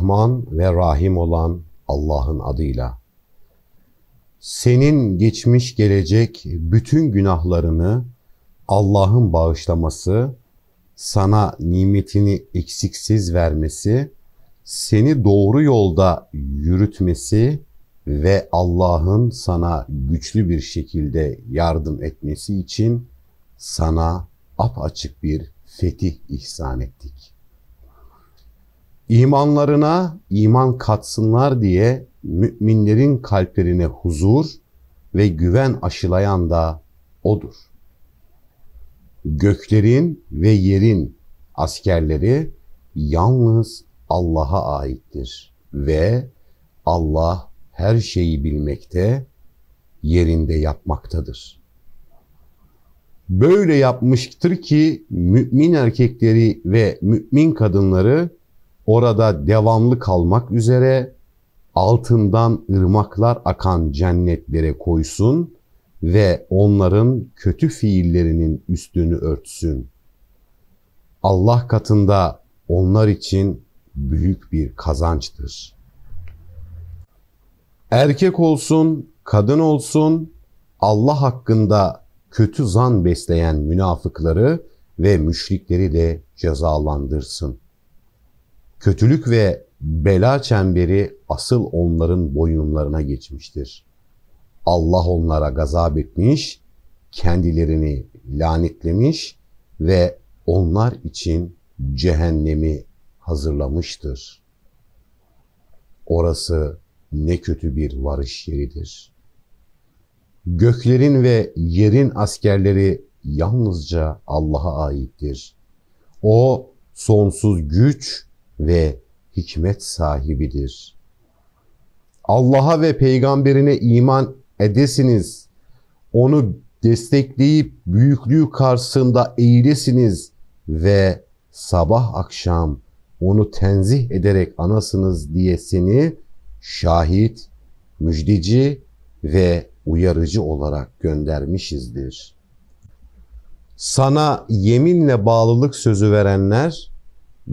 Rahman ve Rahim olan Allah'ın adıyla. Senin geçmiş gelecek bütün günahlarını Allah'ın bağışlaması, sana nimetini eksiksiz vermesi, seni doğru yolda yürütmesi ve Allah'ın sana güçlü bir şekilde yardım etmesi için sana apaçık bir fetih ihsan ettik. İmanlarına iman katsınlar diye müminlerin kalplerine huzur ve güven aşılayan da odur. Göklerin ve yerin askerleri yalnız Allah'a aittir ve Allah her şeyi bilmekte, yerinde yapmaktadır. Böyle yapmıştır ki mümin erkekleri ve mümin kadınları orada devamlı kalmak üzere altından ırmaklar akan cennetlere koysun ve onların kötü fiillerinin üstünü örtsün. Allah katında onlar için büyük bir kazançtır. Erkek olsun, kadın olsun Allah hakkında kötü zan besleyen münafıkları ve müşrikleri de cezalandırsın. Kötülük ve bela çemberi asıl onların boyunlarına geçmiştir. Allah onlara gazap etmiş, kendilerini lanetlemiş ve onlar için cehennemi hazırlamıştır. Orası ne kötü bir varış yeridir. Göklerin ve yerin askerleri yalnızca Allah'a aittir. O sonsuz güç ve hikmet sahibidir. Allah'a ve peygamberine iman edesiniz. Onu destekleyip büyüklüğü karşısında eğilesiniz ve sabah akşam onu tenzih ederek anasınız diye seni şahit, müjdeci ve uyarıcı olarak göndermişizdir. Sana yeminle bağlılık sözü verenler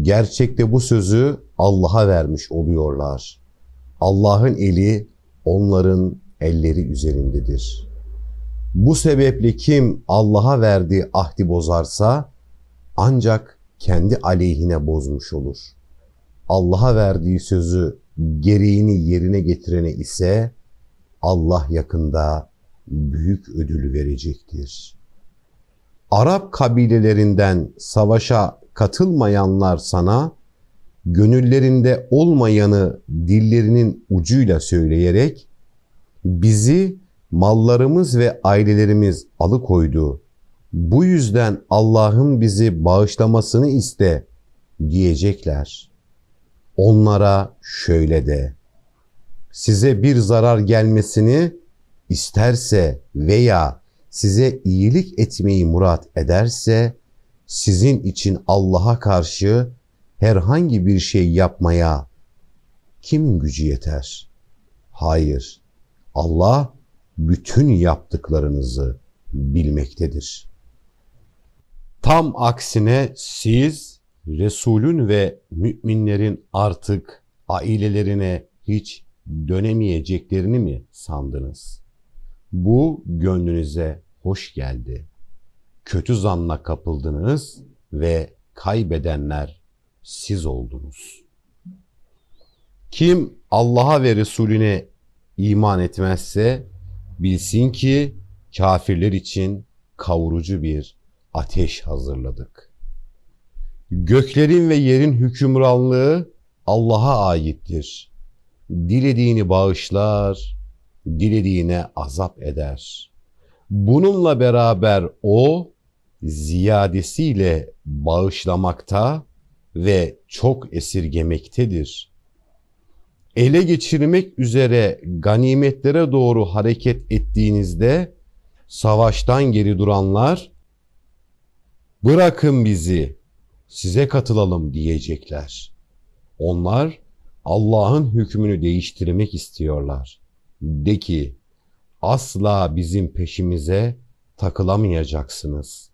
gerçekte bu sözü Allah'a vermiş oluyorlar. Allah'ın eli onların elleri üzerindedir. Bu sebeple kim Allah'a verdiği ahdi bozarsa ancak kendi aleyhine bozmuş olur. Allah'a verdiği sözü gereğini yerine getirene ise Allah yakında büyük ödül verecektir.'' Arap kabilelerinden savaşa katılmayanlar sana gönüllerinde olmayanı dillerinin ucuyla söyleyerek bizi mallarımız ve ailelerimiz alıkoydu. Bu yüzden Allah'ın bizi bağışlamasını iste diyecekler. Onlara şöyle de. Size bir zarar gelmesini isterse veya size iyilik etmeyi murat ederse sizin için Allah'a karşı herhangi bir şey yapmaya kimin gücü yeter? Hayır. Allah bütün yaptıklarınızı bilmektedir. Tam aksine siz Resulün ve müminlerin artık ailelerine hiç dönemeyeceklerini mi sandınız? Bu gönlünüze hoş geldi. Kötü zanla kapıldınız ve kaybedenler siz oldunuz. Kim Allah'a ve Resulüne iman etmezse bilsin ki kafirler için kavurucu bir ateş hazırladık. Göklerin ve yerin hükümranlığı Allah'a aittir. Dilediğini bağışlar, dilediğine azap eder. Bununla beraber o ziyadesiyle bağışlamakta ve çok esirgemektedir. Ele geçirmek üzere ganimetlere doğru hareket ettiğinizde savaştan geri duranlar bırakın bizi size katılalım diyecekler. Onlar Allah'ın hükmünü değiştirmek istiyorlar. De ki asla bizim peşimize takılamayacaksınız.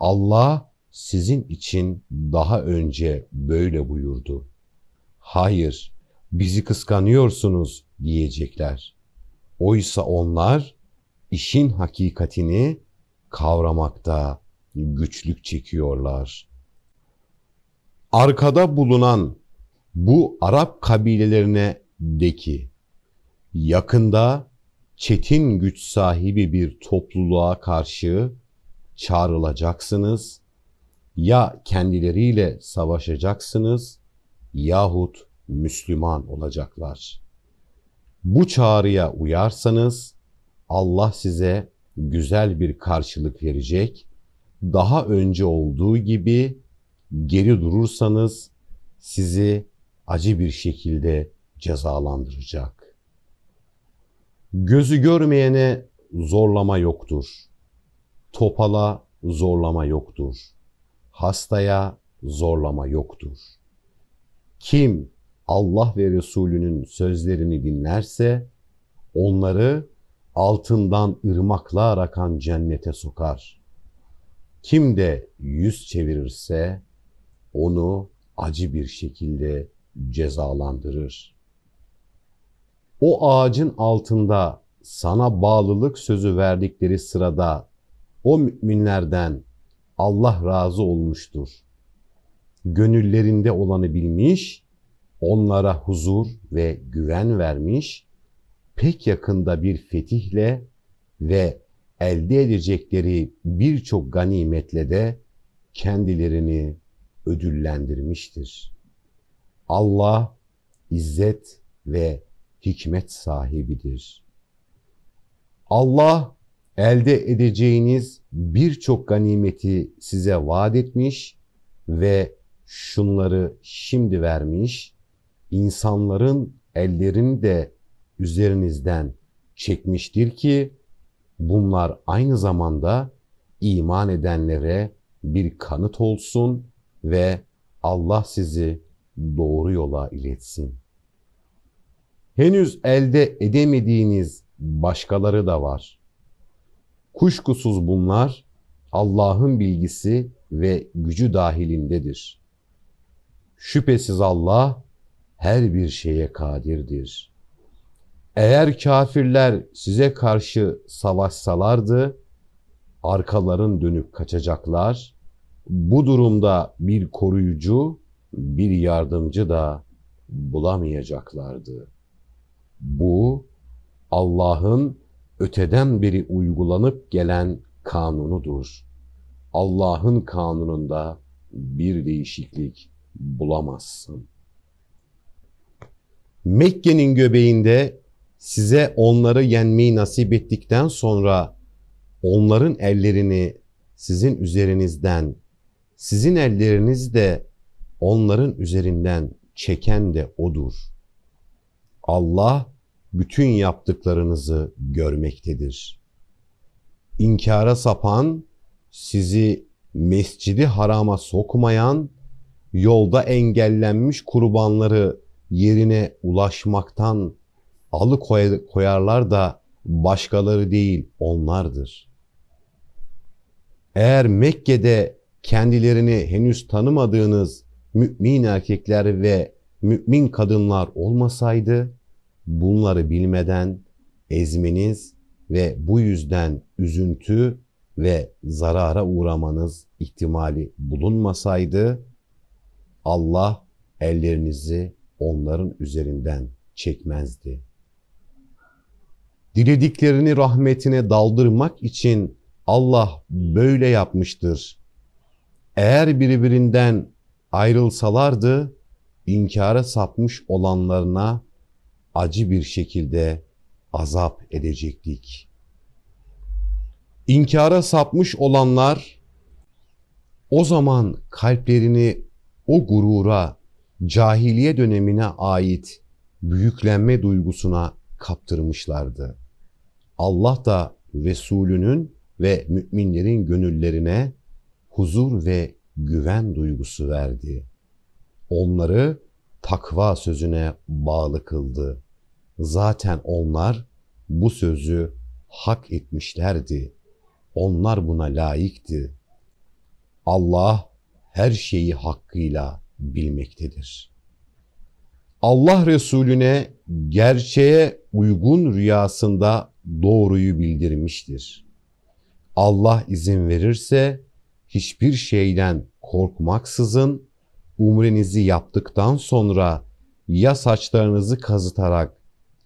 Allah sizin için daha önce böyle buyurdu. Hayır, bizi kıskanıyorsunuz diyecekler. Oysa onlar işin hakikatini kavramakta güçlük çekiyorlar. Arkada bulunan bu Arap kabilelerine de ki, yakında çetin güç sahibi bir topluluğa karşı çağrılacaksınız. Ya kendileriyle savaşacaksınız yahut Müslüman olacaklar. Bu çağrıya uyarsanız Allah size güzel bir karşılık verecek. Daha önce olduğu gibi geri durursanız sizi acı bir şekilde cezalandıracak. Gözü görmeyene zorlama yoktur. Topala zorlama yoktur. Hastaya zorlama yoktur. Kim Allah ve Resulünün sözlerini dinlerse onları altından ırmakla akan cennete sokar. Kim de yüz çevirirse onu acı bir şekilde cezalandırır.'' o ağacın altında sana bağlılık sözü verdikleri sırada o müminlerden Allah razı olmuştur. Gönüllerinde olanı bilmiş, onlara huzur ve güven vermiş, pek yakında bir fetihle ve elde edecekleri birçok ganimetle de kendilerini ödüllendirmiştir. Allah izzet ve hikmet sahibidir. Allah elde edeceğiniz birçok ganimeti size vaat etmiş ve şunları şimdi vermiş, insanların ellerini de üzerinizden çekmiştir ki bunlar aynı zamanda iman edenlere bir kanıt olsun ve Allah sizi doğru yola iletsin henüz elde edemediğiniz başkaları da var. Kuşkusuz bunlar Allah'ın bilgisi ve gücü dahilindedir. Şüphesiz Allah her bir şeye kadirdir. Eğer kafirler size karşı savaşsalardı, arkaların dönüp kaçacaklar. Bu durumda bir koruyucu, bir yardımcı da bulamayacaklardı.'' Bu Allah'ın öteden beri uygulanıp gelen kanunudur. Allah'ın kanununda bir değişiklik bulamazsın. Mekke'nin göbeğinde size onları yenmeyi nasip ettikten sonra onların ellerini sizin üzerinizden, sizin elleriniz de onların üzerinden çeken de odur. Allah bütün yaptıklarınızı görmektedir. İnkara sapan, sizi mescidi harama sokmayan, yolda engellenmiş kurbanları yerine ulaşmaktan alıkoyarlar da başkaları değil onlardır. Eğer Mekke'de kendilerini henüz tanımadığınız mümin erkekler ve mümin kadınlar olmasaydı, bunları bilmeden ezmeniz ve bu yüzden üzüntü ve zarara uğramanız ihtimali bulunmasaydı Allah ellerinizi onların üzerinden çekmezdi. Dilediklerini rahmetine daldırmak için Allah böyle yapmıştır. Eğer birbirinden ayrılsalardı inkara sapmış olanlarına acı bir şekilde azap edecektik. İnkara sapmış olanlar o zaman kalplerini o gurura, cahiliye dönemine ait büyüklenme duygusuna kaptırmışlardı. Allah da Resulünün ve müminlerin gönüllerine huzur ve güven duygusu verdi. Onları takva sözüne bağlı kıldı. Zaten onlar bu sözü hak etmişlerdi. Onlar buna layıktı. Allah her şeyi hakkıyla bilmektedir. Allah Resulüne gerçeğe uygun rüyasında doğruyu bildirmiştir. Allah izin verirse hiçbir şeyden korkmaksızın umrenizi yaptıktan sonra ya saçlarınızı kazıtarak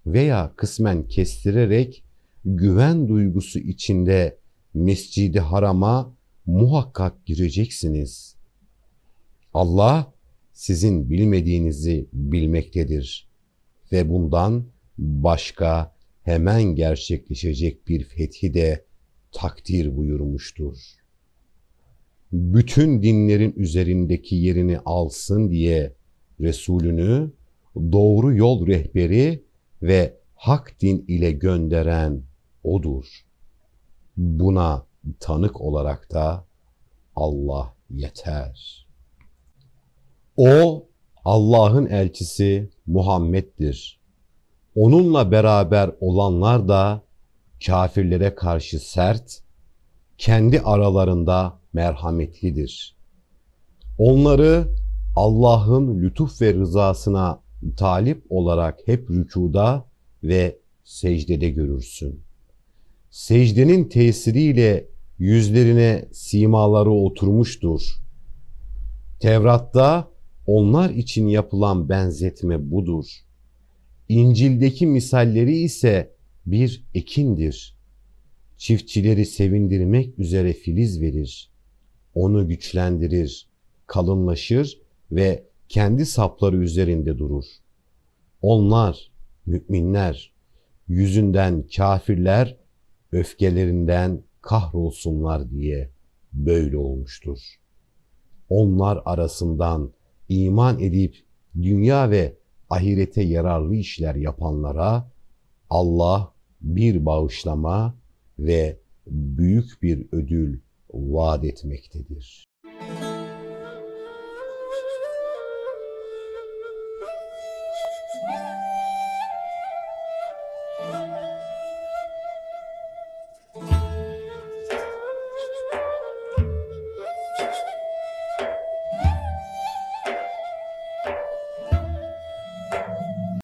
veya kısmen kestirerek güven duygusu içinde Mescidi Haram'a muhakkak gireceksiniz. Allah sizin bilmediğinizi bilmektedir ve bundan başka hemen gerçekleşecek bir fethi de takdir buyurmuştur. Bütün dinlerin üzerindeki yerini alsın diye Resulünü doğru yol rehberi ve hak din ile gönderen odur. Buna tanık olarak da Allah yeter. O Allah'ın elçisi Muhammed'dir. Onunla beraber olanlar da kafirlere karşı sert, kendi aralarında merhametlidir. Onları Allah'ın lütuf ve rızasına talip olarak hep rükuda ve secdede görürsün. Secdenin tesiriyle yüzlerine simaları oturmuştur. Tevrat'ta onlar için yapılan benzetme budur. İncil'deki misalleri ise bir ekindir. Çiftçileri sevindirmek üzere filiz verir. Onu güçlendirir, kalınlaşır ve kendi sapları üzerinde durur. Onlar müminler yüzünden kafirler öfkelerinden kahrolsunlar diye böyle olmuştur. Onlar arasından iman edip dünya ve ahirete yararlı işler yapanlara Allah bir bağışlama ve büyük bir ödül vaat etmektedir. Müzik